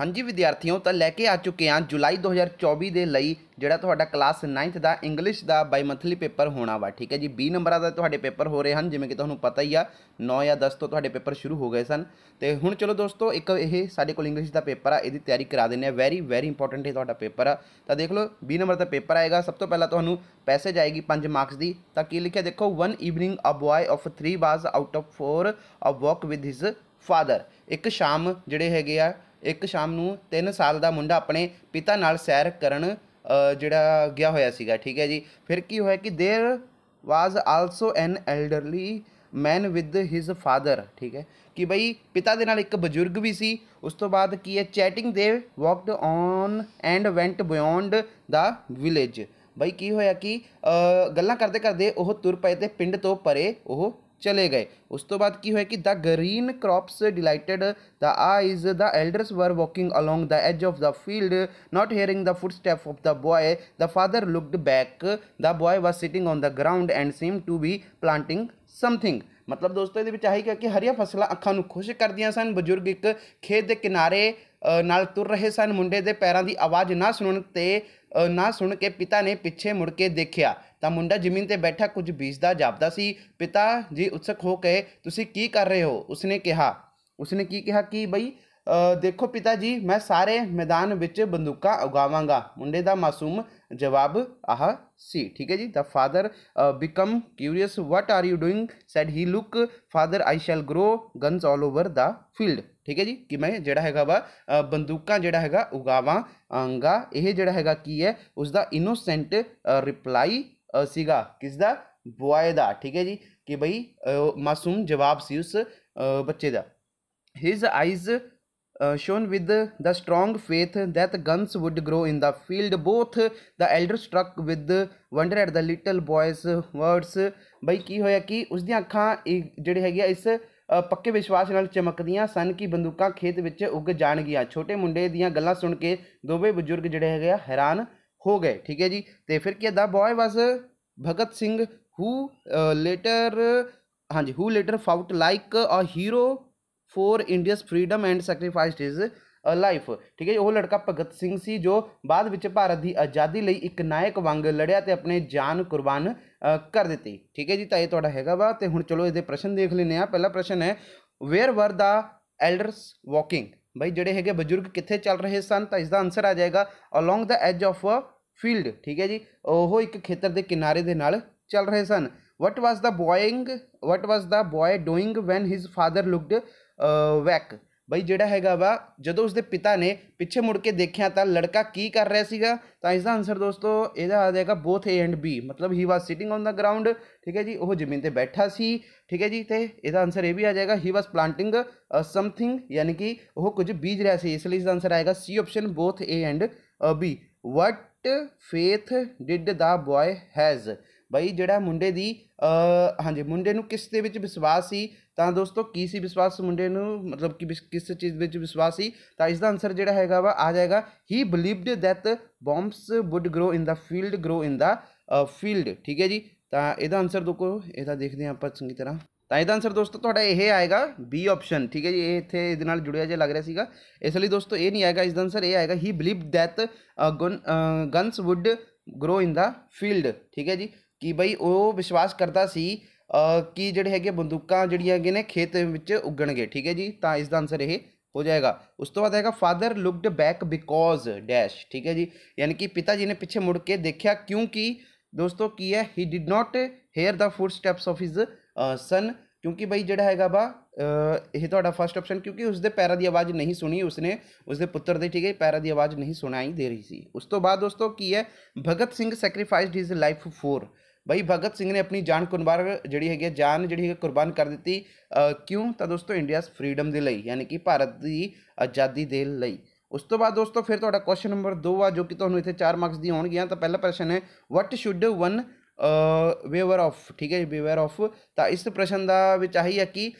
ਹਾਂਜੀ ਵਿਦਿਆਰਥੀਓ ਤਾਂ ਲੈ ਕੇ ਆ ਚੁੱਕੇ ਹਾਂ ਜੁਲਾਈ 2024 ਦੇ ਲਈ ਜਿਹੜਾ ਤੁਹਾਡਾ ਕਲਾਸ 9th ਦਾ ਇੰਗਲਿਸ਼ ਦਾ ਬਾਈਮੰਥਲੀ ਪੇਪਰ ਹੋਣਾ ਵਾ ਠੀਕ ਹੈ ਜੀ 20 ਨੰਬਰਾਂ ਦਾ ਤੁਹਾਡੇ ਪੇਪਰ ਹੋ ਰਹੇ ਹਨ ਜਿਵੇਂ ਕਿ ਤੁਹਾਨੂੰ ਪਤਾ ਹੀ ਆ 9 ਜਾਂ 10 ਤੋਂ ਤੁਹਾਡੇ ਪੇਪਰ ਸ਼ੁਰੂ ਹੋ ਗਏ ਸਨ ਤੇ ਹੁਣ ਚਲੋ ਦੋਸਤੋ ਇੱਕ ਇਹ ਸਾਡੇ ਕੋਲ ਇੰਗਲਿਸ਼ ਦਾ ਪੇਪਰ ਆ ਇਹਦੀ ਤਿਆਰੀ ਕਰਾ ਦਿੰਨੇ ਆ ਵੈਰੀ ਵੈਰੀ ਇੰਪੋਰਟੈਂਟ ਹੈ ਤੁਹਾਡਾ ਪੇਪਰ ਆ ਤਾਂ ਦੇਖ ਲਓ 20 ਨੰਬਰ ਦਾ ਪੇਪਰ ਆਏਗਾ ਸਭ ਤੋਂ ਪਹਿਲਾਂ ਤੁਹਾਨੂੰ ਪੈਸੇਜ ਆਏਗੀ 5 ਮਾਰਕਸ ਦੀ ਤਾਂ ਕੀ ਲਿਖਿਆ ਦੇਖੋ one evening a boy of 3 ਬਾਜ਼ out of 4 a walk with his father ਇੱਕ ਸ਼ਾਮ ਜਿਹੜੇ ਹੈਗੇ ਆ ਇੱਕ ਸ਼ਾਮ ਨੂੰ 3 ਸਾਲ ਦਾ ਮੁੰਡਾ ਆਪਣੇ ਪਿਤਾ ਨਾਲ ਸੈਰ ਕਰਨ ਜਿਹੜਾ ਗਿਆ ਹੋਇਆ ਸੀਗਾ ਠੀਕ ਹੈ ਜੀ ਫਿਰ ਕੀ ਹੋਇਆ ਕਿ there was also an elderly man with his father ਠੀਕ ਹੈ ਕਿ ਭਾਈ ਪਿਤਾ ਦੇ ਨਾਲ ਇੱਕ ਬਜ਼ੁਰਗ ਵੀ ਸੀ ਉਸ ਤੋਂ ਬਾਅਦ ਕੀ ਹੈ chatting they walked on and went beyond the village ਭਾਈ ਕੀ ਹੋਇਆ ਕਿ ਗੱਲਾਂ ਕਰਦੇ ਕਰਦੇ ਉਹ ਤੁਰ ਪਏ ਤੇ ਪਿੰਡ ਤੋਂ ਪਰੇ ਉਹ चले गए उस तो बाद की है कि the green crops delighted the eyes the elders were walking along the edge of the field not hearing the foot step of the boy the father looked back the boy was sitting on the ground and seem to be planting something मतलब दोस्तों ਇਹਦੇ ਵਿੱਚ कि हरिया ਕਿ अखा खुश कर ਨੂੰ सन बजुर्ग एक खेत ਇੱਕ ਖੇਤ ਦੇ ਕਿਨਾਰੇ ਨਾਲ ਤੁਰ ਰਹੇ ਸਨ ਮੁੰਡੇ ਦੇ ਪੈਰਾਂ ना सुन ਨਾ ਸੁਣਨ ਤੇ ਨਾ ਸੁਣ ਕੇ ਪਿਤਾ ਨੇ ਪਿੱਛੇ ਤਾਂ ਮੁੰਡਾ ਜ਼ਮੀਨ ਤੇ ਬੈਠਾ ਕੁਝ ਬੀਜਦਾ ਜਾਪਦਾ ਸੀ ਪਿਤਾ ਜੀ ਉਤਸਕ ਹੋ ਕੇ ਤੁਸੀਂ ਕੀ ਕਰ ਰਹੇ ਹੋ ਉਸਨੇ ਕਿਹਾ ਉਸਨੇ ਕੀ ਕਿਹਾ ਕਿ ਬਈ ਦੇਖੋ ਪਿਤਾ ਜੀ ਮੈਂ ਸਾਰੇ ਮੈਦਾਨ ਵਿੱਚ ਬੰਦੂਕਾਂ ਉਗਾਵਾਂਗਾ ਮੁੰਡੇ ਦਾ ਮਾਸੂਮ ਜਵਾਬ ਆਹ ਸੀ ਠੀਕ ਹੈ ਜੀ the father become curious what are you doing said he look father I shall grow guns all over the field ਠੀਕ ਹੈ ਜੀ ਕਿ ਮੈਂ ਜਿਹੜਾ ਹੈਗਾ ਵਾ ਬੰਦੂਕਾਂ ਜਿਹੜਾ ਹੈਗਾ ਉਗਾਵਾਂਗਾ ਇਹ ਜਿਹੜਾ ਹੈਗਾ ਕੀ ਹੈ ਉਸ ਦਾ ਇਨੋਸੈਂਟ ਰਿਪਲਾਈ ਸੀਗਾ ਕਿਸ ਦਾ ਬੁਆਏ ਦਾ ਠੀਕ ਹੈ ਜੀ ਕਿ ਬਈ ਮਾਸੂਮ ਜਵਾਬ ਸੀ ਉਸ ਬੱਚੇ ਦਾ his eyes shone with the strong faith that guns would grow in the field both the elder struck with wonder at the little boy's words ਬਈ ਕੀ ਹੋਇਆ ਕਿ ਉਸ ਦੀਆਂ ਅੱਖਾਂ ਜਿਹੜੇ ਹੈਗੇ ਇਸ ਪੱਕੇ ਵਿਸ਼ਵਾਸ ਨਾਲ ਚਮਕਦੀਆਂ ਸਨ ਕਿ ਬੰਦੂਕਾਂ ਖੇਤ ਵਿੱਚ ਉੱਗ ਜਾਣਗੀਆਂ ਛੋਟੇ ਮੁੰਡੇ ਦੀਆਂ ਗੱਲਾਂ ਸੁਣ ਕੇ ਦੋਵੇਂ ਬਜ਼ੁਰਗ ਜਿਹੜੇ ਹੈਗੇ ਆ ਹੈਰਾਨ ਹੋ ਗਏ ਠੀਕ ਹੈ ਜੀ ਤੇ ਫਿਰ ਕੀ the boy was Bhagat Singh who later ਹਾਂਜੀ who later fought like a hero for India's freedom and sacrificed his life ਠੀਕ ਹੈ ਉਹ ਲੜਕਾ ਭਗਤ ਸਿੰਘ ਸੀ ਜੋ ਬਾਅਦ ਵਿੱਚ ਭਾਰਤ ਦੀ ਆਜ਼ਾਦੀ ਲਈ ਇੱਕ ਨਾਇਕ ਵਾਂਗ ਲੜਿਆ ਤੇ ਆਪਣੇ ਜਾਨ ਕੁਰਬਾਨ ਕਰ ਦਿੱਤੀ ਠੀਕ ਹੈ ਜੀ ਤਾਂ ਇਹ ਤੁਹਾਡਾ ਹੈਗਾ ਵਾ ਤੇ ਹੁਣ ਚਲੋ ਇਹਦੇ ਪ੍ਰਸ਼ਨ ਦੇਖ ਲੈਨੇ ਆ ਪਹਿਲਾ ਪ੍ਰਸ਼ਨ ਹੈ ਵੇਅਰ ਵਰ ਦਾ ਐਲਡਰਸ ਵਾਕਿੰਗ ਬਈ ਜਿਹੜੇ ਹੈਗੇ ਬਜ਼ੁਰਗ ਕਿੱਥੇ ਚੱਲ ਰਹੇ ਸਨ ਤਾਂ ਇਸ ਦਾ ਆਨਸਰ ਆ ਜਾਏਗਾ along the edge of a field ਠੀਕ ਹੈ ਜੀ ਉਹ ਇੱਕ ਖੇਤਰ ਦੇ ਕਿਨਾਰੇ ਦੇ ਨਾਲ ਚੱਲ ਰਹੇ ਸਨ what was the boying what was the boy doing when his father looked uh, ਬਈ ਜਿਹੜਾ ਹੈਗਾ ਵਾ ਜਦੋਂ ਉਸਦੇ ਪਿਤਾ ਨੇ ਪਿੱਛੇ ਮੁੜ ਕੇ ਦੇਖਿਆ ਤਾਂ ਲੜਕਾ ਕੀ ਕਰ ਰਿਹਾ ਸੀਗਾ ਤਾਂ ਇਸ ਦਾ ਆਨਸਰ ਦੋਸਤੋ ਇਹਦਾ ਆ ਜਾਏਗਾ ਬੋਥ ਏ ਐਂਡ ਬੀ ਮਤਲਬ he was sitting on the ground ਠੀਕ ਹੈ ਜੀ ਉਹ ਜ਼ਮੀਨ ਤੇ ਬੈਠਾ ਸੀ ਠੀਕ ਹੈ ਜੀ ਤੇ ਇਹਦਾ ਆਨਸਰ ਇਹ ਵੀ ਆ ਜਾਏਗਾ ਹੀ ਵਾਸ ਪਲਾਂਟਿੰਗ ਸਮਥਿੰਗ ਯਾਨੀ ਕਿ ਉਹ ਕੁਝ ਬੀਜ ਰਿਹਾ ਸੀ ਇਸ ਲਈ ਇਸ ਦਾ ਆਨਸਰ ਆਏਗਾ C option both A and B what faith did the boy has ਬਈ ਜਿਹੜਾ ਮੁੰਡੇ ਦੀ ਹਾਂਜੀ ਮੁੰਡੇ ਨੂੰ ਕਿਸ ਦੇ ਵਿੱਚ ਵਿਸ਼ਵਾਸ ਸੀ ਤਾਂ ਦੋਸਤੋ ਕੀ ਸੀ ਵਿਸ਼ਵਾਸ ਮੁੰਡੇ ਨੂੰ ਮਤਲਬ ਕਿ ਕਿਸ ਚੀਜ਼ ਵਿੱਚ ਵਿਸ਼ਵਾਸ ਸੀ ਤਾਂ ਇਸ ਦਾ ਆਨਸਰ ਜਿਹੜਾ ਹੈਗਾ ਵਾ ਆ ਜਾਏਗਾ he believed that bombs would grow in the field grow in the field ਠੀਕ ਹੈ ਜੀ ਤਾਂ ਇਹਦਾ ਆਨਸਰ ਦੋਕੋ ਇਹਦਾ ਦੇਖਦੇ ਆਪਾਂ ਚੰਗੀ ਤਰ੍ਹਾਂ ਤਾਂ ਇਹਦਾ ਆਨਸਰ ਦੋਸਤੋ ਤੁਹਾਡਾ ਇਹ ਆਏਗਾ ਬੀ ਆਪਸ਼ਨ ਠੀਕ ਹੈ ਜੀ ਇਹ ਇੱਥੇ ਇਹਦੇ ਨਾਲ ਜੁੜਿਆ ਜਿਹਾ ਲੱਗ ਰਿਹਾ ਸੀਗਾ ਇਸ ਲਈ ਦੋਸਤੋ ਇਹ ਨਹੀਂ ਆਏਗਾ ਇਸ ਦਾ ਆਨਸਰ ਇਹ ਆਏਗਾ he believed that guns would grow in the field ਠੀਕ ਹੈ ਜੀ ਕਿ ਬਈ ਉਹ ਵਿਸ਼ਵਾਸ ਕਰਦਾ ਸੀ ਕਿ ਜਿਹੜੇ ਹੈਗੇ ਬੰਦੂਕਾਂ ਜਿਹੜੀਆਂ ਹੈਗੇ ਨੇ ਖੇਤ ਵਿੱਚ ਉੱਗਣਗੇ ਠੀਕ ਹੈ ਜੀ ਤਾਂ ਇਸ ਦਾ ਆਨਸਰ ਇਹ ਹੋ ਜਾਏਗਾ ਉਸ ਤੋਂ ਬਾਅਦ ਹੈਗਾ father looked back because dash ਠੀਕ ਹੈ ਜੀ ਯਾਨੀ ਕਿ ਪਿਤਾ ਜੀ ਨੇ ਪਿੱਛੇ ਮੁੜ ਕੇ ਦੇਖਿਆ ਕਿਉਂਕਿ ਦੋਸਤੋ ਕੀ ਹੈ he did not hear the foot steps of his son ਕਿਉਂਕਿ ਬਈ ਜਿਹੜਾ ਹੈਗਾ ਬਾ ਇਹ ਤੁਹਾਡਾ ਫਰਸਟ ਆਪਸ਼ਨ ਕਿਉਂਕਿ ਉਸਦੇ ਪੈਰਾਂ ਦੀ ਆਵਾਜ਼ ਨਹੀਂ ਸੁਣੀ ਉਸਨੇ ਉਸਦੇ ਪੁੱਤਰ ਦੇ ਠੀਕ ਹੈ ਪੈਰਾਂ ਦੀ ਆਵਾਜ਼ ਨਹੀਂ ਸੁਣਾਈ ਦੇ ਰਹੀ ਸੀ ਉਸ ਤੋਂ ਬਾਅਦ ਦੋਸਤੋ ਕੀ ਹੈ Bhagat Singh sacrificed his life for ਬਈ ਭਗਤ ਸਿੰਘ ਨੇ ਆਪਣੀ ਜਾਨ ਕੁਰਬਾਨ ਜਿਹੜੀ ਹੈਗੀ ਜਾਨ ਜਿਹੜੀ ਹੈ ਕੁਰਬਾਨ ਕਰ ਦਿੱਤੀ ਕਿਉਂ ਤਾਂ ਦੋਸਤੋ ਇੰਡੀਆਸ ਫਰੀडम ਦੇ ਲਈ ਯਾਨੀ ਕਿ ਭਾਰਤ ਦੀ ਆਜ਼ਾਦੀ ਦੇ ਲਈ ਉਸ ਤੋਂ ਬਾਅਦ ਦੋਸਤੋ ਫਿਰ ਤੁਹਾਡਾ ਕੁਐਸਚਨ ਨੰਬਰ 2 ਆ ਜੋ ਕਿ ਤੁਹਾਨੂੰ ਇੱਥੇ 4 ਮਾਰਕਸ ਦੀ ਹੋਣਗੀਆਂ ਤਾਂ ਪਹਿਲਾ ਪ੍ਰਸ਼ਨ ਹੈ what should one beware of ਠੀਕ ਹੈ ਵੇਵਰ ਆਫ ਤਾਂ ਇਸ ਪ੍ਰਸ਼ਨ ਦਾ ਵਿੱਚ ਆਹੀ ਹੈ ਕਿ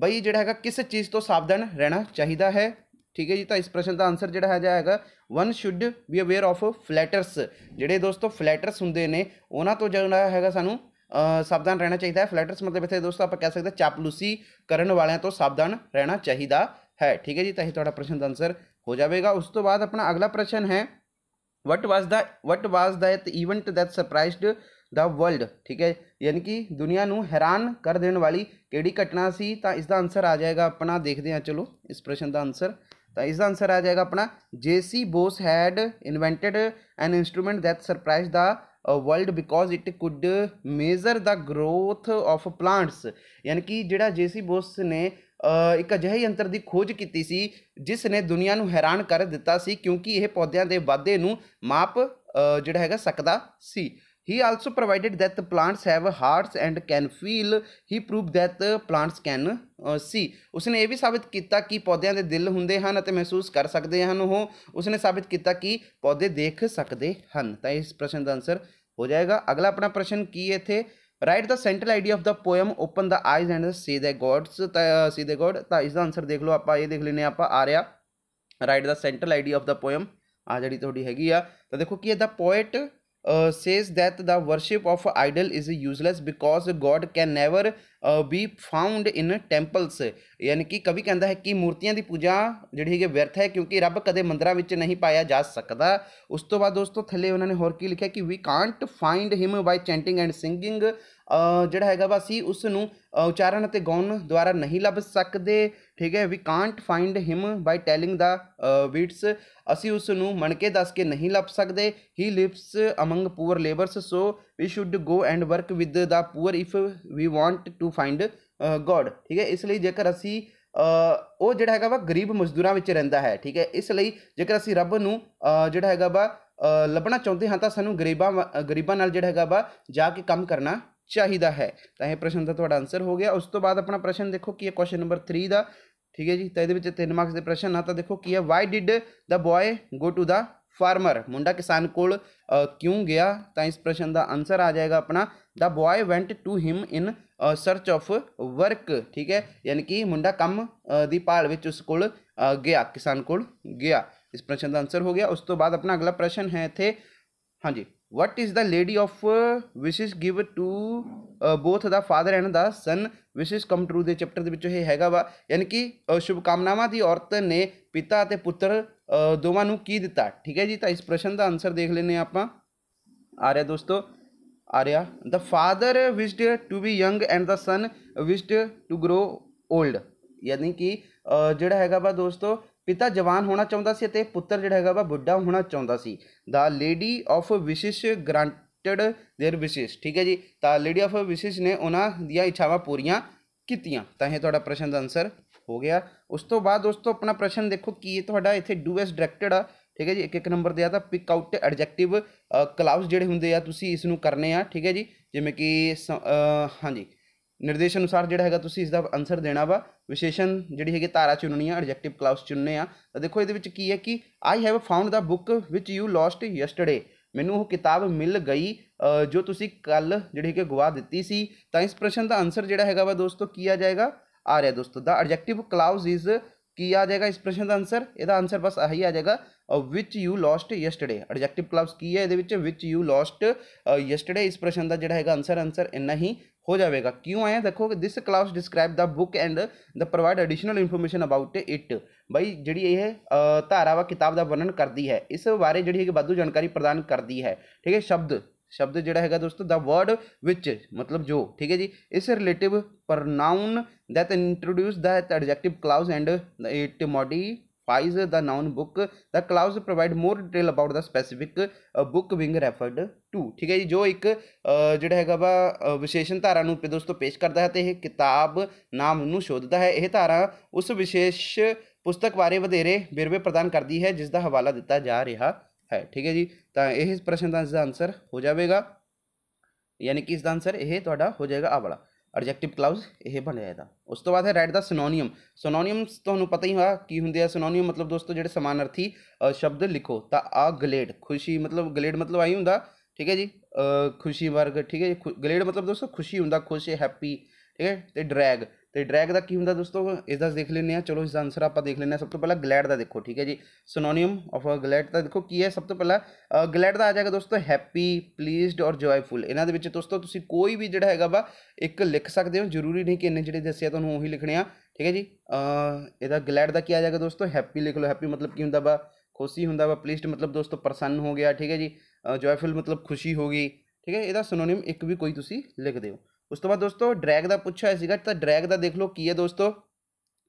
ਬਈ ਜਿਹੜਾ ਹੈਗਾ ਕਿਸ ਚੀਜ਼ ਤੋਂ ਸਾਵਧਾਨ ਰਹਿਣਾ ਚਾਹੀਦਾ ਹੈ ਠੀਕ ਹੈ ਜੀ ਤਾਂ ਇਸ ਪ੍ਰਸ਼ਨ ਦਾ ਆਨਸਰ ਜਿਹੜਾ ਹੈ ਜਾਏਗਾ one should be aware of flatterers ਜਿਹੜੇ ਦੋਸਤੋ ਫਲੈਟਰਸ ਹੁੰਦੇ ਨੇ ਉਹਨਾਂ ਤੋਂ ਜਿਹੜਾ ਹੈਗਾ ਸਾਨੂੰ ਸਾਵਧਾਨ ਰਹਿਣਾ ਚਾਹੀਦਾ ਹੈ ਫਲੈਟਰਸ ਮਤਲਬ ਇੱਥੇ ਦੋਸਤੋ ਆਪਾਂ ਕਹਿ ਸਕਦੇ ਚਾਪਲੂਸੀ ਕਰਨ ਵਾਲਿਆਂ ਤੋਂ ਸਾਵਧਾਨ ਰਹਿਣਾ ਚਾਹੀਦਾ ਹੈ ਠੀਕ ਹੈ ਜੀ ਤਾਂ ਇਹ ਤੁਹਾਡਾ ਪ੍ਰਸ਼ਨ ਦਾ ਆਨਸਰ ਹੋ ਜਾਵੇਗਾ ਉਸ ਤੋਂ ਬਾਅਦ ਆਪਣਾ ਅਗਲਾ ਪ੍ਰਸ਼ਨ ਹੈ what was the what was the event that surprised the world ਠੀਕ ਹੈ ਯਾਨੀ ਕਿ ਦੁਨੀਆ ਨੂੰ ਹੈਰਾਨ ਕਰ ਦੇਣ ਵਾਲੀ ਕਿਹੜੀ ਘਟਨਾ ਸੀ ਤਾਂ ਇਸ ਦਾ ਆਨਸਰ ਆ ਜਾਏਗਾ ਆਪਣਾ ਦੇਖਦੇ ਹਾਂ ਚਲੋ ਇਸ ਪ੍ਰਸ਼ਨ ਦਾ ਆਨਸਰ ਤਾਂ ਇਸ ਦਾ ਆਨਸਰ ਆ ਜਾਏਗਾ ਆਪਣਾ J C Bose had invented an instrument that surprised the world because it could measure the growth of plants ਯਾਨੀ ਕਿ ਜਿਹੜਾ ਜੇ ਸੀ ਬੋਸ ਨੇ ਇੱਕ ਅਜਿਹੇ ਯੰਤਰ ਦੀ ਖੋਜ ਕੀਤੀ ਸੀ ਜਿਸ ਨੇ ਦੁਨੀਆ ਨੂੰ ਹੈਰਾਨ ਕਰ ਦਿੱਤਾ ਸੀ ਕਿਉਂਕਿ ਇਹ ਪੌਦਿਆਂ ਦੇ ਵਾਧੇ ਨੂੰ ਮਾਪ ਜਿਹੜਾ ਹੈਗਾ ਸਕਦਾ ਸੀ He also provided that the plants have hearts and can feel. He proved that the plants can uh, see. ਉਸਨੇ ਇਹ ਵੀ ਸਾਬਿਤ ਕੀਤਾ ਕਿ ਪੌਦਿਆਂ ਦੇ ਦਿਲ ਹੁੰਦੇ ਹਨ ਅਤੇ ਮਹਿਸੂਸ ਕਰ ਸਕਦੇ ਹਨ ਉਹ ਉਸਨੇ ਸਾਬਿਤ ਕੀਤਾ ਕਿ ਪੌਦੇ ਦੇਖ ਸਕਦੇ ਹਨ ਤਾਂ ਇਸ ਪ੍ਰਸ਼ਨ ਦਾ ਆਨਸਰ ਹੋ ਜਾਏਗਾ ਅਗਲਾ ਆਪਣਾ ਪ੍ਰਸ਼ਨ ਕੀ ਹੈ ਇੱਥੇ write the central idea of the poem open the eyes and say the gods ਸੇ ਦੇ ਗੋਡ ਤਾਂ ਇਸ ਦਾ ਆਨਸਰ ਦੇਖ ਲਓ ਆਪਾਂ ਇਹ ਦੇਖ ਲੈਨੇ ਆਪਾਂ ਆ ਰਿਹਾ write the central idea of the poem ਆ ਜਿਹੜੀ ਤੁਹਾਡੀ ਹੈਗੀ ਆ ਤਾਂ ਦੇਖੋ ਕੀ ਹੈ the poet uh, says that the worship of idol is useless because god can never uh, be found in temples ਯਾਨੀ ਕਿ ਕਵੀ ਕਹਿੰਦਾ ਹੈ ਕਿ ਮੂਰਤੀਆਂ ਦੀ ਪੂਜਾ ਜਿਹੜੀ ਹੈਗੀ ਵਿਅਰਥ ਹੈ ਕਿਉਂਕਿ ਰੱਬ ਕਦੇ ਮੰਦਰਾਂ ਵਿੱਚ ਨਹੀਂ ਪਾਇਆ ਜਾ ਸਕਦਾ ਉਸ ਤੋਂ ਬਾਅਦ ਦੋਸਤੋ ਥੱਲੇ ਉਹਨਾਂ ਨੇ ਹੋਰ ਕੀ ਲਿਖਿਆ ਕਿ we can't find him by chanting and singing ਜਿਹੜਾ ਹੈਗਾ ਵਾ ਅਸੀਂ ਉਸ ਨੂੰ ਉਚਾਰਨ ਅਤੇ ਗਾਉਣ ਦੁਆਰਾ ਨਹੀਂ ਲੱਭ ਸਕਦੇ ਠੀਕ ਹੈ we can't find him by telling the wits ਅਸੀਂ ਉਸ ਨੂੰ ਮਣਕੇ ਦੱਸ ਕੇ ਨਹੀਂ ਲੱਭ ਸਕਦੇ ਹੀ lives among poor labourers so we should go and work with the poor if we want to find God ਠੀਕ ਹੈ ਇਸ ਲਈ ਜੇਕਰ ਅਸੀਂ ਉਹ ਜਿਹੜਾ ਹੈਗਾ ਵਾ ਗਰੀਬ ਮਜ਼ਦੂਰਾਂ ਵਿੱਚ ਰਹਿੰਦਾ ਹੈ ਠੀਕ ਹੈ ਇਸ ਲਈ ਜੇਕਰ ਅਸੀਂ ਰੱਬ ਨੂੰ ਜਿਹੜਾ ਹੈਗਾ ਵਾ ਲੱਭਣਾ ਚਾਹੁੰਦੇ ਹਾਂ ਤਾਂ ਸਾਨੂੰ ਗਰੀਬਾਂ ਗਰੀਬਾਂ ਨਾਲ ਜਿਹੜਾ ਹੈਗਾ ਵਾ ਜਾ ਕੇ ਕੰਮ ਕਰਨਾ चाहिए है तो यह प्रश्न का थोड़ा आंसर हो गया उस तो बाद अपना प्रश्न देखो ਕੀ ਹੈ ਕੁਐਸਚਨ ਨੰਬਰ 3 ਦਾ ਠੀਕ ਹੈ ਜੀ ਤਾਂ ਇਹਦੇ ਵਿੱਚ 3 ਮਾਰਕਸ ਦੇ ਪ੍ਰਸ਼ਨ ਆ ਤਾਂ ਦੇਖੋ ਕੀ ਹੈ why did the boy go farmer मुंडा किसान को क्यों गया तो इस प्रश्न का आंसर आ जाएगा अपना the boy went to him in search of work ठीक है यानी कि मुंडा कम की भाल उस को गया किसान को गया इस प्रश्न का आंसर हो गया उस तो बाद अपना अगला प्रश्न है इतने हाँ जी what is the lady of uh, wishes give to both the father and the son wishes come true ਦੇ ਚੈਪਟਰ ਦੇ ਵਿੱਚ ਇਹ ਹੈਗਾ ਵਾ ਯਾਨੀ ਕਿ ਸ਼ੁਭ ਕਾਮਨਾਵਾਂ ਦੀ ਔਰਤ ਨੇ ਪਿਤਾ ਅਤੇ ਪੁੱਤਰ ਦੋਵਾਂ ਨੂੰ ਕੀ ਦਿੱਤਾ ਠੀਕ ਹੈ ਜੀ ਤਾਂ ਇਸ ਪ੍ਰਸ਼ਨ ਦਾ ਆਨਸਰ ਦੇਖ ਲੈਨੇ ਆਪਾਂ ਆ ਰਿਹਾ ਦੋਸਤੋ ਆ ਰਿਹਾ the father wished to be young and the son wished to grow old ਯਾਨੀ ਕਿ ਜਿਹੜਾ ਹੈਗਾ ਵਾ ਦੋਸਤੋ ਪਿਤਾ ਜਵਾਨ ਹੋਣਾ ਚਾਹੁੰਦਾ ਸੀ ਅਤੇ ਪੁੱਤਰ ਜਿਹੜਾ ਹੈਗਾ ਵਾ ਬੁੱਢਾ ਹੋਣਾ ਚਾਹੁੰਦਾ ਸੀ the lady of wishes granted their wishes ਠੀਕ ਹੈ ਜੀ ਤਾਂ ਲੇਡੀ ਆਫ ਵਿਸ਼ੇਸ਼ ਨੇ ਉਹਨਾਂ ਦੀਆਂ ਇੱਛਾਵਾਂ ਪੂਰੀਆਂ ਕੀਤੀਆਂ ਤਾਂ ਇਹ ਤੁਹਾਡਾ ਪ੍ਰਸ਼ਨ ਦਾ ਆਨਸਰ ਹੋ ਗਿਆ ਉਸ ਤੋਂ ਬਾਅਦ ਦੋਸਤੋ ਆਪਣਾ ਪ੍ਰਸ਼ਨ ਦੇਖੋ ਕੀ ਇਹ ਤੁਹਾਡਾ ਇੱਥੇ ਡੂ ਐਸ ਡਾਇਰੈਕਟਡ ਆ ਠੀਕ ਹੈ ਜੀ ਇੱਕ ਇੱਕ ਨੰਬਰ ਦੇ ਆ ਤਾਂ ਪਿਕ ਆਊਟ ਐਡਜੈਕਟਿਵ ਕਲਾਉਸ ਜਿਹੜੇ ਹੁੰਦੇ ਆ ਤੁਸੀਂ ਇਸ ਨੂੰ ਕਰਨੇ ਆ ਠੀਕ ਹੈ ਜੀ ਜਿਵੇਂ ਕਿ ਹਾਂਜੀ ਨਿਰਦੇਸ਼ ਅਨੁਸਾਰ ਜਿਹੜਾ ਹੈਗਾ ਤੁਸੀਂ ਇਸ ਦਾ ਆਨਸਰ ਦੇਣਾ ਵਾ ਵਿਸ਼ੇਸ਼ਣ ਜਿਹੜੀ ਹੈਗੀ ਧਾਰਾ ਚੁਣਨੀ ਆ ਐਡਜੈਕਟਿਵ ਕਲਾਸ ਚੁਣਨੇ ਆ ਤਾਂ ਦੇਖੋ ਇਹਦੇ ਵਿੱਚ ਕੀ ਹੈ ਕਿ I have found the book which you lost yesterday ਮੈਨੂੰ ਉਹ ਕਿਤਾਬ ਮਿਲ ਗਈ ਜੋ ਤੁਸੀਂ ਕੱਲ ਜਿਹੜੀ ਕਿ ਗਵਾ ਦਿੱਤੀ ਸੀ ਤਾਂ ਇਸ ਪ੍ਰਸ਼ਨ ਦਾ ਆਨਸਰ ਜਿਹੜਾ ਹੈਗਾ ਵਾ ਦੋਸਤੋ ਕੀ ਆ ਜਾਏਗਾ ਆ ਰਿਹਾ ਦੋਸਤੋ ਦਾ ਐਡਜੈਕਟਿਵ ਕਲਾਸ ਇਜ਼ ਕੀ ਆ ਜਾਏਗਾ ਇਸ ਪ੍ਰਸ਼ਨ ਦਾ ਆਨਸਰ ਇਹਦਾ ਆਨਸਰ ਬਸ ਆਹੀ ਆ ਜਾਏਗਾ which you lost yesterday adjective clause ਕੀ ਹੈ ਇਹਦੇ ਵਿੱਚ ਵਿਚ ਯੂ ਲੌਸਟ ਯੈਸਟਰਡੇ ਇਸ ਪ੍ਰਸ਼ਨ ਦਾ ਜਿਹੜਾ ਹੈਗਾ ਆਨਸਰ ਆਨਸਰ ਇੰਨਾ ਹੀ हो जाएगा क्यों आया देखो this clause describe the book and the provide additional information about it ਬਈ ਜਿਹੜੀ ਇਹ ਧਾਰਾ ਵਾ ਕਿਤਾਬ ਦਾ ਵਰਣਨ ਕਰਦੀ ਹੈ ਇਸ ਬਾਰੇ ਜਿਹੜੀ ਹੈ ਵਾਧੂ ਜਾਣਕਾਰੀ ਪ੍ਰਦਾਨ ਕਰਦੀ ਹੈ ਠੀਕ ਹੈ ਸ਼ਬਦ ਸ਼ਬਦ ਜਿਹੜਾ ਹੈਗਾ ਦੋਸਤੋ ਦਾ ਵਰਡ ਵਿਚ ਮਤਲਬ ਜੋ ਠੀਕ ਹੈ ਜੀ ਇਸ relative pronoun that introduce that adjective clause and it ਮੋਡੀ specifies the noun book the clause provide more detail about the specific uh, book being referred to ਠੀਕ ਹੈ ਜੀ ਜੋ ਇੱਕ ਜਿਹੜਾ ਹੈਗਾ ਵਾ uh, ਵਿਸ਼ੇਸ਼ਣ ਧਾਰਾ ਨੂੰ ਦੋਸਤੋ ਪੇਸ਼ ਕਰਦਾ ਹੈ ਤੇ ਇਹ ਕਿਤਾਬ ਨਾਮ ਨੂੰ ਸ਼ੋਧਦਾ ਹੈ ਇਹ ਧਾਰਾ ਉਸ ਵਿਸ਼ੇਸ਼ ਪੁਸਤਕ ਬਾਰੇ ਵਧੇਰੇ ਵੇਰਵੇ ਪ੍ਰਦਾਨ ਕਰਦੀ ਹੈ ਜਿਸ ਦਾ ਹਵਾਲਾ ਦਿੱਤਾ ਜਾ ਰਿਹਾ ਹੈ ਠੀਕ ਹੈ ਜੀ ਤਾਂ ਇਹ ਪ੍ਰਸ਼ਨ ਦਾ ਆਨਸਰ ਹੋ ਜਾਵੇਗਾ ਯਾਨੀ ਕਿ ਇਸ ਦਾ ਆਨਸਰ ਇਹ ਤੁਹਾਡਾ ਹੋ ਜਾਏਗਾ ਆ ਵਾਲਾ ਐਡਜੈਕਟਿਵ ਕਲਾਉਜ਼ ਇਹ ਬਣਿਆ ਇਹਦਾ ਉਸ ਤੋਂ ਬਾਅਦ ਹੈ ਰਾਈਟ ਦਾ ਸਿਨੋਨੀਮ ਸਿਨੋਨੀਮਸ ਤੁਹਾਨੂੰ ਪਤਾ ਹੀ ਹੋਗਾ ਕੀ ਹੁੰਦੇ ਆ ਸਿਨੋਨੀਮ ਮਤਲਬ ਦੋਸਤੋ ਜਿਹੜੇ ਸਮਾਨਾਰਥੀ ਸ਼ਬਦ ਲਿਖੋ ਤਾਂ ਆ ਗਲੇਡ ਖੁਸ਼ੀ ਮਤਲਬ ਗਲੇਡ ਮਤਲਬ ਆਈ ਹੁੰਦਾ ਠੀਕ ਹੈ ਜੀ ਖੁਸ਼ੀ ਵਰਗ ਠੀਕ ਹੈ ਗਲੇਡ ਮਤਲਬ ਦੋਸਤੋ ਖੁਸ਼ੀ ਹੁੰਦਾ ਖੁਸ਼ ਹੈਪੀ ਠੀਕ ਹੈ ਤੇ ਡਰੈਗ ਤੇ ਡਰੈਗ ਦਾ ਕੀ ਹੁੰਦਾ ਦੋਸਤੋ ਇਸ ਦਾ ਦੇਖ ਲੈਨੇ ਆ ਚਲੋ ਇਸ ਦਾ ਆਨਸਰ ਆਪਾਂ ਦੇਖ ਲੈਨੇ ਆ ਸਭ ਤੋਂ ਪਹਿਲਾਂ ਗਲੈਡ ਦਾ ਦੇਖੋ ਠੀਕ ਹੈ ਜੀ ਸਿਨੋਨਿਮ ਆਫ ਅ ਗਲੈਡ ਦਾ ਦੇਖੋ ਕੀ ਹੈ ਸਭ ਤੋਂ ਪਹਿਲਾਂ ਗਲੈਡ ਦਾ ਆ ਜਾਏਗਾ ਦੋਸਤੋ ਹੈਪੀ ਪਲੀਜ਼ਡ ਔਰ ਜੋਇਫੁਲ ਇਹਨਾਂ ਦੇ ਵਿੱਚ ਦੋਸਤੋ ਤੁਸੀਂ ਕੋਈ ਵੀ ਜਿਹੜਾ ਹੈਗਾ ਵਾ ਇੱਕ ਲਿਖ ਸਕਦੇ ਹੋ ਜ਼ਰੂਰੀ ਨਹੀਂ ਕਿ ਇਹਨੇ ਜਿਹੜੇ ਦੱਸਿਆ ਤੁਹਾਨੂੰ ਉਹੀ ਲਿਖਣੇ ਆ ਠੀਕ ਹੈ ਜੀ ਇਹਦਾ ਗਲੈਡ ਦਾ ਕੀ ਆ ਜਾਏਗਾ ਦੋਸਤੋ ਹੈਪੀ ਲਿਖ ਲਓ ਹੈਪੀ ਮਤਲਬ ਕੀ ਹੁੰਦਾ ਵਾ ਖੁਸ਼ੀ ਹੁੰਦਾ ਵਾ ਪਲੀਜ਼ਡ ਮਤਲਬ ਦੋਸਤੋ ਪ੍ਰਸੰਨ ਹੋ ਗਿਆ ਠੀਕ ਹੈ ਜੀ ਜੋਇਫੁਲ ਮਤਲਬ ਖੁਸ਼ੀ ਹੋ ਗਈ ਠੀਕ ਹੈ ਇਹਦਾ ਸਿਨੋਨਿਮ ਇੱਕ ਵੀ ਕੋਈ ਤੁਸੀਂ ਲਿਖ ਦਿਓ उस तो बाद दोस्तों ड्रैग का पूछा होगा तो ड्रैग का देख लो की है दोस्तों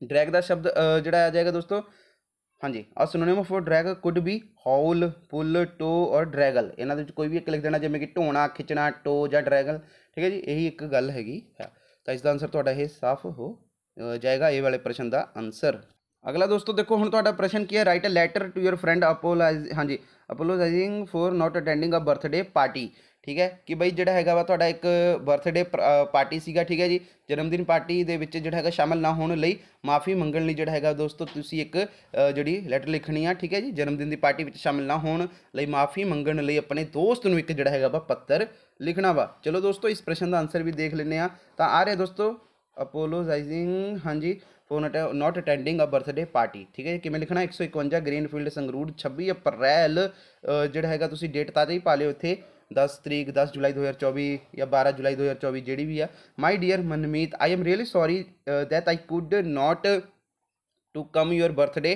ड्रैग का शब्द जोड़ा आ जाएगा दोस्तों हाँ जी और सुनोने में फोर ड्रैग कुड भी हॉल पुल टो और ड्रैगल इन्हों तो कोई भी एक लिख देना जिमें कि ढोना खिंचना टो या ड्रैगल ठीक है जी यही एक गल हैगी है तो इसका आंसर थोड़ा यह साफ हो जाएगा ये वाले प्रश्न का आंसर अगला दोस्तों देखो हूँ थोड़ा प्रश्न की है write a letter to your friend apologise हाँ जी apologising for not attending a birthday party ਠੀਕ ਹੈ ਕਿ ਬਈ ਜਿਹੜਾ ਹੈਗਾ ਵਾ ਤੁਹਾਡਾ ਇੱਕ ਬਰਥਡੇ ਪਾਰਟੀ ਸੀਗਾ ਠੀਕ ਹੈ ਜੀ ਜਨਮ ਦਿਨ ਪਾਰਟੀ ਦੇ ਵਿੱਚ ਜਿਹੜਾ ਹੈਗਾ ਸ਼ਾਮਲ ਨਾ ਹੋਣ ਲਈ ਮਾਫੀ ਮੰਗਣ ਲਈ ਜਿਹੜਾ ਹੈਗਾ ਦੋਸਤੋ ਤੁਸੀਂ ਇੱਕ ਜਿਹੜੀ ਲੈਟਰ ਲਿਖਣੀ ਆ ਠੀਕ ਹੈ ਜੀ ਜਨਮ ਦਿਨ ਦੀ ਪਾਰਟੀ ਵਿੱਚ ਸ਼ਾਮਲ ਨਾ ਹੋਣ ਲਈ ਮਾਫੀ ਮੰਗਣ ਲਈ ਆਪਣੇ ਦੋਸਤ ਨੂੰ ਇੱਕ ਜਿਹੜਾ ਹੈਗਾ ਵਾ ਪੱਤਰ ਲਿਖਣਾ ਵਾ ਚਲੋ ਦੋਸਤੋ ਇਸ ਪ੍ਰਸ਼ਨ ਦਾ ਆਨਸਰ ਵੀ ਦੇਖ ਲੈਂਦੇ ਆ ਤਾਂ ਆ ਰਿਹਾ ਦੋਸਤੋ ਅਪੋਲੋਜਾਈਜ਼ਿੰਗ ਹਾਂਜੀ for not attending a birthday party ਠੀਕ ਹੈ ਕਿਵੇਂ ਲਿਖਣਾ 151 ਗ੍ਰੀਨਫੀਲਡ ਸੰਗਰੂਰ 26 ਅਪ੍ਰੈਲ ਜਿਹੜਾ ਹੈਗਾ ਤੁਸੀਂ ਡੇਟ ਤੇ ਹੀ ਪਾ ਲਿਓ ਇੱਥੇ 10 ਤਰੀਕ 10 ਜੁਲਾਈ 2024 ਜਾਂ 12 ਜੁਲਾਈ 2024 ਜਿਹੜੀ ਵੀ ਆ my dear Manmeet I am really sorry that I could not to come your birthday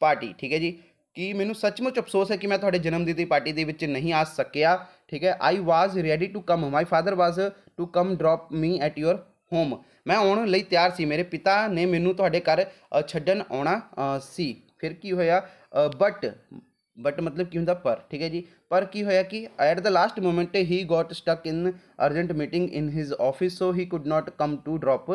party ਠੀਕ ਹੈ ਜੀ ਕਿ ਮੈਨੂੰ ਸੱਚਮੁੱਚ ਅਫਸੋਸ ਹੈ ਕਿ ਮੈਂ ਤੁਹਾਡੇ ਜਨਮ ਦਿਨ ਦੀ ਪਾਰਟੀ ਦੇ ਵਿੱਚ ਨਹੀਂ ਆ ਸਕਿਆ ਠੀਕ ਹੈ I was ready to come my father was to come drop me at your home ਮੈਂ ਆਉਣ ਲਈ ਤਿਆਰ ਸੀ ਮੇਰੇ ਪਿਤਾ ਨੇ ਮੈਨੂੰ ਤੁਹਾਡੇ ਘਰ ਛੱਡਣ ਆਉਣਾ ਸੀ ਫਿਰ ਕੀ ਹੋਇਆ ਬਟ ਬਟ ਮਤਲਬ ਕੀ ਹੁੰਦਾ ਪਰ ਠੀਕ ਹੈ ਜੀ ਪਰ ਕੀ ਹੋਇਆ ਕਿ at the last moment he got stuck in urgent meeting in his office so he could not come to drop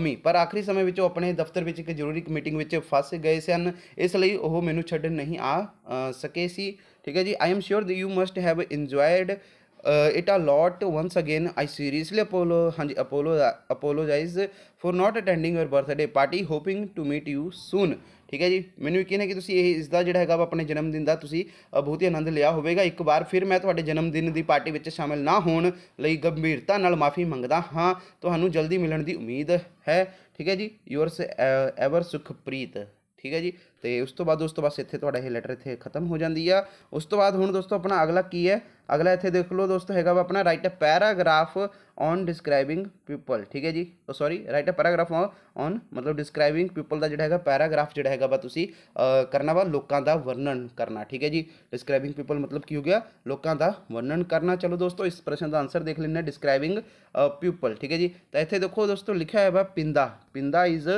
me ਪਰ ਆਖਰੀ ਸਮੇਂ ਵਿੱਚ ਉਹ ਆਪਣੇ ਦਫ਼ਤਰ ਵਿੱਚ ਇੱਕ ਜ਼ਰੂਰੀ ਮੀਟਿੰਗ ਵਿੱਚ ਫਸ ਗਏ ਸਨ ਇਸ ਲਈ ਉਹ ਮੈਨੂੰ ਛੱਡਣ ਨਹੀਂ ਆ ਸਕੇ ਸੀ ਠੀਕ ਹੈ ਜੀ I am sure you must have enjoyed it a lot once again I seriously ਅਪੋਲੋ ਹਾਂਜੀ ਅਪੋਲੋ apologize for not attending your birthday party hoping to meet you soon ਠੀਕ ਹੈ ਜੀ ਮੈਨੂੰ ਯਕੀਨ ਹੈ ਕਿ ਤੁਸੀਂ ਇਹ ਇਸ ਦਾ ਜਿਹੜਾ ਹੈਗਾ ਆਪਣੇ ਜਨਮ ਦਿਨ ਦਾ ਤੁਸੀਂ ਬਹੁਤ ਹੀ ਆਨੰਦ ਲਿਆ ਹੋਵੇਗਾ ਇੱਕ ਵਾਰ ਫਿਰ ਮੈਂ ਤੁਹਾਡੇ ਜਨਮ ਦਿਨ ਦੀ ਪਾਰਟੀ ਵਿੱਚ ਸ਼ਾਮਿਲ ਨਾ ਹੋਣ ਲਈ ਗੰਭੀਰਤਾ ਨਾਲ ਮਾਫੀ ਮੰਗਦਾ ਹਾਂ ਤੁਹਾਨੂੰ ਜਲਦੀ ਮਿਲਣ ਦੀ ਉਮੀਦ ਹੈ ਠੀਕ ਹੈ ਜੀ ਯੋਰਸ ਐਵਰ ਸੁਖਪ੍ਰੀਤ ठीक है जी तो उस तो बाद दोस्तों बस इतने थोड़ा ये लैटर इतने खत्म हो जाती है उस तो बाद हूँ तो दोस्तों अपना अगला की है अगला इतने देख लो दोस्तों है वा अपना write a paragraph on describing people ठीक है जी मतलब sorry write a paragraph on मतलब डिस्क्राइबिंग पीपल का जो है पैराग्राफ जो है वा तुम्हें करना वा लोगों का वर्णन करना ठीक है जी डिस्क्राइबिंग पीपल मतलब की हो गया लोगों का वर्णन करना चलो दोस्तों इस प्रश्न का आंसर देख लेना डिस्क्राइबिंग पीपल ठीक है जी तो इतने देखो दोस्तों लिखा है वा पिंदा पिंदा इज़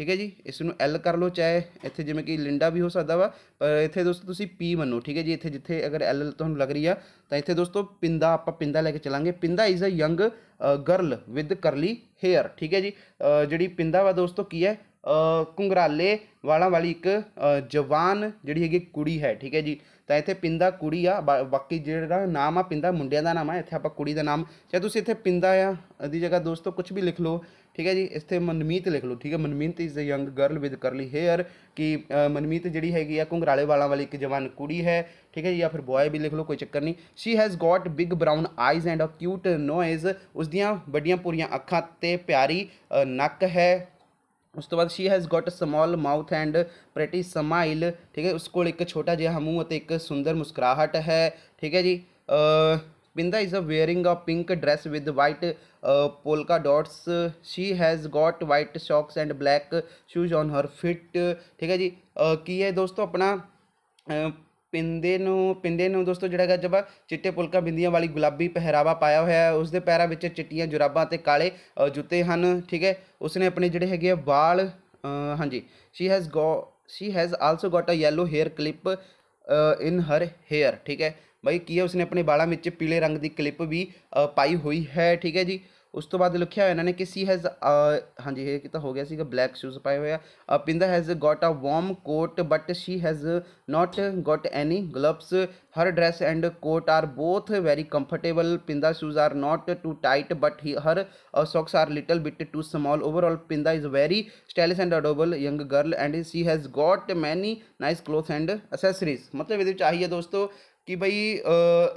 ਠੀਕ ਹੈ ਜੀ ਇਸ ਨੂੰ ਐਲ ਕਰ ਲਓ ਚਾਹੇ ਇੱਥੇ ਜਿਵੇਂ ਕਿ ਲਿੰਡਾ ਵੀ ਹੋ ਸਕਦਾ ਵਾ ਪਰ ਇੱਥੇ ਦੋਸਤੋ ਤੁਸੀਂ ਪੀ ਮੰਨੋ ਠੀਕ ਹੈ ਜੀ ਇੱਥੇ ਜਿੱਥੇ ਅਗਰ ਐਲ ਤੁਹਾਨੂੰ ਲੱਗ ਰਹੀ ਆ ਤਾਂ ਇੱਥੇ ਦੋਸਤੋ ਪਿੰਦਾ ਆਪਾਂ ਪਿੰਦਾ ਲੈ ਕੇ ਚਲਾਂਗੇ Pinda is a young girl with curly hair ਠੀਕ ਹੈ ਜੀ ਜਿਹੜੀ ਪਿੰਦਾ ਵਾ ਦੋਸਤੋ ਕੀ ਹੈ ਘੁੰਗਰਾਲੇ ਵਾਲਾਂ ਵਾਲੀ ਇੱਕ ਜਵਾਨ ਜਿਹੜੀ ਹੈਗੀ ਕੁੜੀ ਹੈ ਠੀਕ ਹੈ ਜੀ ਤਾਂ ਇੱਥੇ ਪਿੰਦਾ ਕੁੜੀ ਆ ਬਾਕੀ ਜਿਹੜਾ ਨਾਮ ਆ ਪਿੰਦਾ ਮੁੰਡਿਆਂ ਦਾ ਨਾਮ ਆ ਇੱਥੇ ਆਪਾਂ ਕੁੜੀ ਦਾ ਨਾਮ ਜੇ ਤੁਸੀਂ ਇੱਥੇ ਪਿੰਦਾ ਆ ਦੀ ਜਗ੍ਹਾ ਦੋਸਤੋ ਕੁਝ ਵੀ ਲਿਖ ਲਓ ਠੀਕ ਹੈ ਜੀ ਇੱਥੇ ਮਨਮੀਤ ਲਿਖ ਲਓ ਠੀਕ ਹੈ Manmeet is a young girl with curly hair ਕਿ ਮਨਮੀਤ ਜਿਹੜੀ ਹੈਗੀ ਆ ਘੁੰਗਰਾਲੇ ਵਾਲਾਂ ਵਾਲੀ ਇੱਕ ਜਵਾਨ ਕੁੜੀ ਹੈ ਠੀਕ ਹੈ ਜੀ ਜਾਂ ਫਿਰ ਬॉय ਵੀ ਲਿਖ ਲਓ ਕੋਈ ਚੱਕਰ ਨਹੀਂ she has got big brown eyes and a cute nose ਉਸ ਦੀਆਂ ਵੱਡੀਆਂ ਪੂਰੀਆਂ ਅੱਖਾਂ ਤੇ ਪਿਆਰੀ ਨੱਕ ਹੈ उस तो बाद she has got a small mouth and pretty smile ठीक है उस को एक छोटा जहा मूँह तो एक सुंदर मुस्कुराहट है ठीक है जी Pinda is a wearing a pink dress with white polka dots she has got white socks and black shoes on her feet ठीक है जी uh, की है दोस्तों अपना ਪਿੰਦੇ ਨੂੰ ਪਿੰਦੇ ਨੂੰ ਦੋਸਤੋ ਜਿਹੜਾ ਗੱਜਬ ਚਿੱਟੇ ਪੁਲਕਾ ਬਿੰਦੀਆਂ ਵਾਲੀ ਗੁਲਾਬੀ ਪਹਿਰਾਵਾ ਪਾਇਆ ਹੋਇਆ ਹੈ ਉਸ ਦੇ ਪੈਰਾਂ ਵਿੱਚ ਚਿੱਟੀਆਂ ਜੁਰਾਬਾਂ ਤੇ ਕਾਲੇ ਜੁੱਤੇ ਹਨ ਠੀਕ ਹੈ ਉਸਨੇ ਆਪਣੇ ਜਿਹੜੇ ਹੈਗੇ ਵਾਲ ਹਾਂਜੀ she has go she has also got a yellow hair clip in her hair ਠੀਕ ਹੈ ਬਾਈ ਕੀ ਹੈ ਉਸਨੇ ਆਪਣੇ ਵਾਲਾਂ ਵਿੱਚ ਪੀਲੇ ਰੰਗ ਦੀ ਕਲਿੱਪ ਵੀ ਪਾਈ ਹੋਈ ਹੈ ਠੀਕ ਹੈ ਜੀ उस तो बाद लिखा हुआ इन्होंने कि सी हैज़ हाँ जी ये कि तो हो गया सी ब्लैक शूज़ पाए हुए Pinda has got a warm coat but she has not got any gloves her dress and coat are both very comfortable Pinda shoes are not too tight but he her socks are little bit too small overall Pinda is very stylish and adorable young girl and she has got many nice cloth and accessories मतलब ये आई है दोस्तों ਕਿ ਬਈ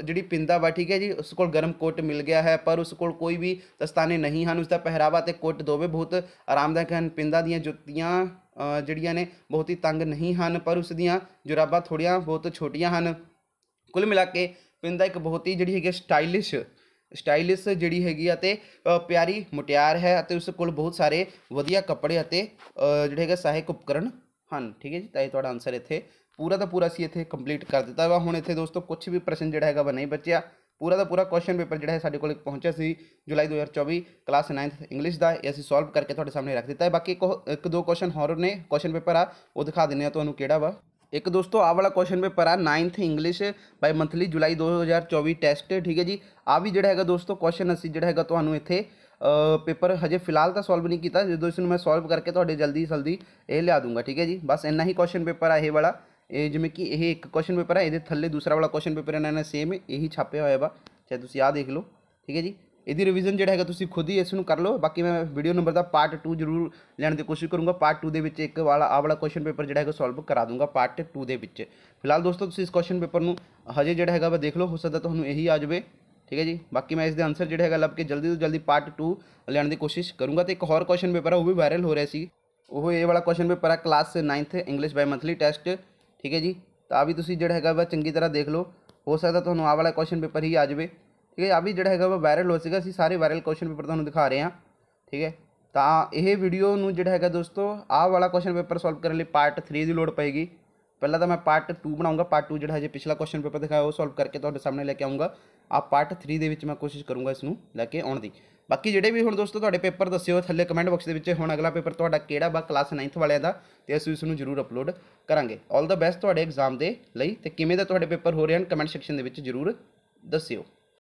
ਜਿਹੜੀ ਪਿੰਦਾ ਵਾ ਠੀਕ ਹੈ ਜੀ ਉਸ ਕੋਲ ਗਰਮ ਕੋਟ ਮਿਲ ਗਿਆ ਹੈ ਪਰ ਉਸ ਕੋਲ ਕੋਈ ਵੀ ਦਸਤਾਨੇ ਨਹੀਂ ਹਨ ਉਸ ਦਾ ਪਹਿਰਾਵਾ ਤੇ ਕੋਟ ਦੋਵੇਂ ਬਹੁਤ ਆਰਾਮਦਾਇਕ ਹਨ ਪਿੰਦਾ ਦੀਆਂ ਜੁੱਤੀਆਂ ਜਿਹੜੀਆਂ ਨੇ ਬਹੁਤ ਹੀ ਤੰਗ ਨਹੀਂ ਹਨ ਪਰ ਉਸ ਦੀਆਂ ਜੁਰਾਬਾਂ ਥੋੜੀਆਂ ਬਹੁਤ ਛੋਟੀਆਂ ਹਨ ਕੁੱਲ ਮਿਲਾ ਕੇ ਪਿੰਦਾ ਇੱਕ ਬਹੁਤ ਹੀ ਜਿਹੜੀ ਹੈਗੀ ਸਟਾਈਲਿਸ਼ ਸਟਾਈਲਿਸ਼ ਜਿਹੜੀ ਹੈਗੀ ਅਤੇ ਪਿਆਰੀ ਮੁਟਿਆਰ ਹੈ ਅਤੇ ਉਸ ਕੋਲ ਬਹੁਤ ਸਾਰੇ ਵਧੀਆ ਕੱਪੜੇ ਅਤੇ ਜਿਹੜੇ ਹੈਗੇ ਸਹਾਇਕ ਉਪਕਰਨ ਹਨ ਠੀਕ ਹੈ ਜੀ ਤਾਂ ਇਹ ਤੁਹਾਡਾ ਆਨਸਰ ਇੱਥੇ पूरा का पूरा असी इतने कंप्लीट कर दिता वा हूँ इतने दोस्तों कुछ भी प्रश्न जो है वह नहीं बचिया पूरा का पूरा क्वेश्चन पेपर जो है साढ़े को पहुंचा से जुलाई दो हज़ार चौबी क्लास नाइनथ इंग्लिश का ये असं सोल्व करके थोड़े सामने रख दिता है बाकी एक, एक दो क्वेश्चन होर ने क्वेश्चन पेपर आ वो दिखा दें तो कि वा एक दोस्तों आ वाला क्वेश्चन पेपर आ नाइनथ इंग्लिश बाय मंथली जुलाई दो हज़ार चौबी टैसट ठीक है जी आ भी जोड़ा है दोस्तों क्वेश्चन असी जो है इतने पेपर हजे फिलहाल तो सोल्व नहीं किया जो इसमें मैं सोल्व करके तो जल्दी जल्दी ये लिया दूंगा ठीक है जी बस इन्ना ही क्वेश्चन पेपर आ वाला ਇਹ ਜਿਵੇਂ ਕਿ ਇਹ ਇੱਕ ਕੁਐਸਚਨ ਪੇਪਰ ਹੈ ਇਹਦੇ ਥੱਲੇ ਦੂਸਰਾ ਵਾਲਾ ਕੁਐਸਚਨ ਪੇਪਰ ਇਹਨਾਂ ਨੇ ਸੇਮ ਇਹੀ ਛਾਪਿਆ ਹੋਇਆ ਵਾ ਚਾਹੇ ਤੁਸੀਂ ਆਹ ਦੇਖ ਲਓ ਠੀਕ ਹੈ ਜੀ ਇਹਦੀ ਰਿਵੀਜ਼ਨ ਜਿਹੜਾ ਹੈਗਾ ਤੁਸੀਂ ਖੁਦ ਹੀ ਇਸ ਨੂੰ ਕਰ ਲਓ ਬਾਕੀ ਮੈਂ ਵੀਡੀਓ ਨੰਬਰ ਦਾ ਪਾਰਟ 2 ਜ਼ਰੂਰ ਲੈਣ ਦੀ ਕੋਸ਼ਿਸ਼ ਕਰੂੰਗਾ ਪਾਰਟ 2 ਦੇ ਵਿੱਚ ਇੱਕ ਵਾਲਾ ਆ ਵਾਲਾ ਕੁਐਸਚਨ ਪੇਪਰ ਜਿਹੜਾ ਹੈਗਾ ਸੋਲਵ ਕਰਾ ਦੂੰਗਾ ਪਾਰਟ 2 ਦੇ ਵਿੱਚ ਫਿਲਹਾਲ ਦੋਸਤੋ ਤੁਸੀਂ ਇਸ ਕੁਐਸਚਨ ਪੇਪਰ ਨੂੰ ਹਜੇ ਜਿਹੜਾ ਹੈਗਾ ਵਾ ਦੇਖ ਲਓ ਹੋ ਸਕਦਾ ਤੁਹਾਨੂੰ ਇਹੀ ਆ ਜਾਵੇ ਠੀਕ ਹੈ ਜੀ ਬਾਕੀ ਮੈਂ ਇਸ ਦੇ ਆਨਸਰ ਜਿਹੜਾ ਹੈਗਾ ਲੱਭ ਕੇ ਜਲਦੀ ਤੋਂ ਜਲਦੀ ਪਾਰਟ 2 ਲੈਣ ਦੀ ਕੋਸ਼ਿਸ਼ ਕਰੂੰਗਾ ਤੇ ਇੱਕ ਹੋਰ ਕੁਐਸਚਨ ਪੇਪਰ ਆ ਉਹ ਵੀ ਵਾਇਰਲ ਹੋ ਰਿਹਾ ਸੀ ਉਹ ਇਹ ਵਾਲਾ ਕੁਐਸਚਨ ਪੇਪਰ ਆ class 9th English bimonthly test ਠੀਕ ਹੈ ਜੀ ਤਾਂ ਆ ਵੀ ਤੁਸੀਂ ਜਿਹੜਾ ਹੈਗਾ ਵਾ ਚੰਗੀ ਤਰ੍ਹਾਂ ਦੇਖ ਲਓ ਹੋ ਸਕਦਾ ਤੁਹਾਨੂੰ ਆ ਵਾਲਾ ਕੁਐਸਚਨ ਪੇਪਰ ਹੀ ਆ ਜਾਵੇ ਠੀਕ ਹੈ ਆ ਵੀ ਜਿਹੜਾ ਹੈਗਾ ਵਾ ਵਾਇਰਲ ਹੋ ਸੀਗਾ ਅਸੀਂ ਸਾਰੇ ਵਾਇਰਲ ਕੁਐਸਚਨ ਪੇਪਰ ਤੁਹਾਨੂੰ ਦਿਖਾ ਰਹੇ ਹਾਂ ਠੀਕ ਹੈ ਤਾਂ ਇਹ ਵੀਡੀਓ ਨੂੰ ਜਿਹੜਾ ਹੈਗਾ ਦੋਸਤੋ ਆ ਵਾਲਾ ਕੁਐਸਚਨ ਪੇਪਰ ਸੋਲਵ ਕਰਨ ਲਈ ਪਾਰਟ 3 ਦੀ ਲੋੜ ਪਏਗੀ ਪਹਿਲਾਂ ਤਾਂ ਮੈਂ ਪਾਰਟ 2 ਬਣਾਉਂਗਾ ਪਾਰਟ 2 ਜਿਹੜਾ ਹਜੇ ਪਿਛਲਾ ਕੁਐਸਚਨ ਪੇਪਰ ਦਿਖਾਇਆ ਉਹ ਸੋਲਵ ਕਰਕੇ ਤੁਹਾਡੇ ਸਾਹਮਣੇ ਲੈ ਕੇ ਆਉਂਗਾ ਆ ਪਾਰਟ 3 ਦੇ ਵਿੱਚ ਮੈਂ ਕੋਸ਼ਿਸ਼ ਕਰੂੰਗਾ ਇਸ ਨੂੰ ਲੈ ਕੇ ਆਉਣ ਦੀ ਬਾਕੀ ਜਿਹੜੇ ਵੀ ਹੁਣ ਦੋਸਤੋ ਤੁਹਾਡੇ ਪੇਪਰ ਦੱਸਿਓ ਥੱਲੇ ਕਮੈਂਟ ਬਾਕਸ ਦੇ ਵਿੱਚ ਹੁਣ ਅਗਲਾ ਪੇਪਰ ਤੁਹਾਡਾ ਕਿਹੜਾ ਬਾ ਕਲਾਸ 9th ਵਾਲਿਆਂ ਦਾ ਤੇ ਅਸੀਂ ਉਸ ਨੂੰ ਜ਼ਰੂਰ ਅਪਲੋਡ ਕਰਾਂਗੇ 올 ਦਾ ਬੈਸਟ ਤੁਹਾਡੇ ਐਗਜ਼ਾਮ ਦੇ ਲਈ ਤੇ ਕਿਵੇਂ ਦਾ ਤੁਹਾਡੇ ਪੇਪਰ ਹੋ ਰਹੇ ਹਨ ਕਮੈਂਟ ਸੈਕਸ਼ਨ ਦੇ ਵਿੱਚ ਜ਼ਰੂਰ ਦੱਸਿਓ